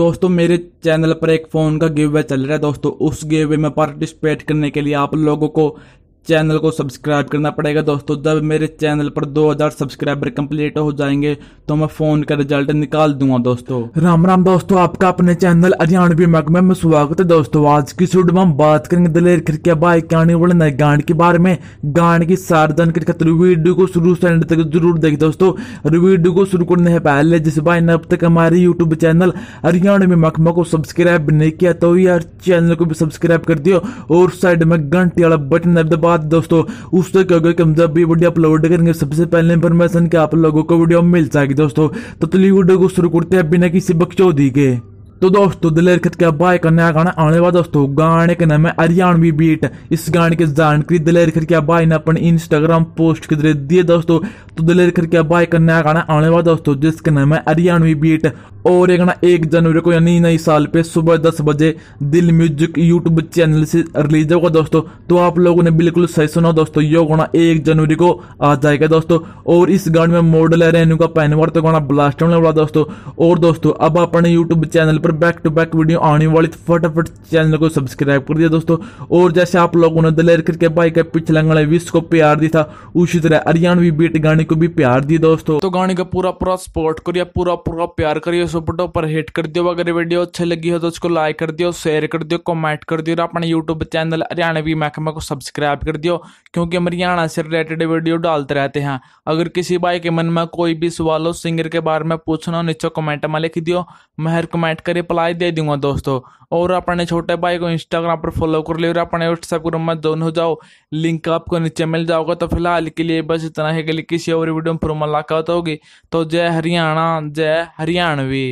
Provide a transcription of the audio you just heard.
दोस्तों मेरे चैनल पर एक फ़ोन का गिव वे चल रहा है दोस्तों उस गिव वे में पार्टिसिपेट करने के लिए आप लोगों को चैनल को सब्सक्राइब करना पड़ेगा दोस्तों जब मेरे चैनल पर 2000 सब्सक्राइबर कंप्लीट हो जाएंगे तो मैं फोन का रिजल्ट निकाल दूंगा दोस्तों राम राम दोस्तों आपका अपने चैनल हरियाणवी महकमे में स्वागत है दोस्तों आज की शूट में हम बात करेंगे दलेर खिड़किया बाई कहानी वाले नए गांड के बारे में गांड की सार्वजन के खतर वीडियो को शुरू से एंड तक जरूर देखे दोस्तों वीडियो को शुरू करने से पहले जिस भाई ने अब तक हमारे यूट्यूब चैनल हरियाणवी महकमा को सब्सक्राइब नहीं किया तो यार चैनल को भी सब्सक्राइब कर दियो और साइड में घंटे वाला बटन दबा बात दोस्तों उस तक तो हम जब भी वीडियो अपलोड करेंगे सबसे पहले इन्फॉर्मेशन के आप लोगों को वीडियो मिल जाएगी दोस्तों तो तली वीडियो को शुरू करते हैं बिना किसी बक्चौदी के तो दोस्तों दिलेर खत का बाय करने नया गाना आने वाला दोस्तों गाने के नाम है हरियाणवी बीट इस गाने की जानकारी दिलेर खत का बाय ने अपने इंस्टाग्राम पोस्ट के जरिए दिए दोस्तों तो दिलेर खत का बाय करने नया गाना आने वाला दोस्तों जिसके नाम है हरियाणवी बीट और ये गाना एक जनवरी को यानी नई साल पे सुबह दस बजे दिल म्यूजिक यूट्यूब चैनल से रिलीज होगा दोस्तों तो आप लोगों ने बिल्कुल सही सुना दोस्तों ये गाना एक जनवरी को आ जाएगा दोस्तों और इस गाने में मॉडल है रेनू का पहनवर तो गाना ब्लास्ट होने वाला दोस्तों और दोस्तों अब अपने यूट्यूब चैनल पर बैक टू बैक वीडियो आने वाली तो फटाफट चैनल को सब्सक्राइब कर दिया दोस्तों और जैसे आप लोगों ने दलेर करके भाई का पिछले गाने विश को प्यार दिया था उसी तरह हरियाणवी बीट गाने को भी प्यार दिया दोस्तों तो गाने का पूरा पूरा सपोर्ट करिए पूरा पूरा प्यार करिए सुपटो पर हिट कर दियो अगर वीडियो अच्छी लगी हो तो उसको लाइक कर दियो शेयर कर दियो कॉमेंट कर दियो और अपने यूट्यूब चैनल हरियाणवी महकमा को सब्सक्राइब कर दियो क्योंकि हम हरियाणा से रिलेटेड वीडियो डालते रहते हैं अगर किसी भाई के मन में कोई भी सवाल हो सिंगर के बारे में पूछना हो नीचे कमेंट में लिख दियो मैं हर कमेंट कर रिप्लाई दे दूंगा दोस्तों और अपने छोटे भाई को इंस्टाग्राम पर फॉलो कर लिया और अपने व्हाट्सएप ग्रुप में दोनों जाओ लिंक आपको नीचे मिल जाओगे तो फिलहाल के लिए बस इतना ही के किसी और वीडियो में फिर मुलाकात होगी तो जय हरियाणा जय हरियाणवी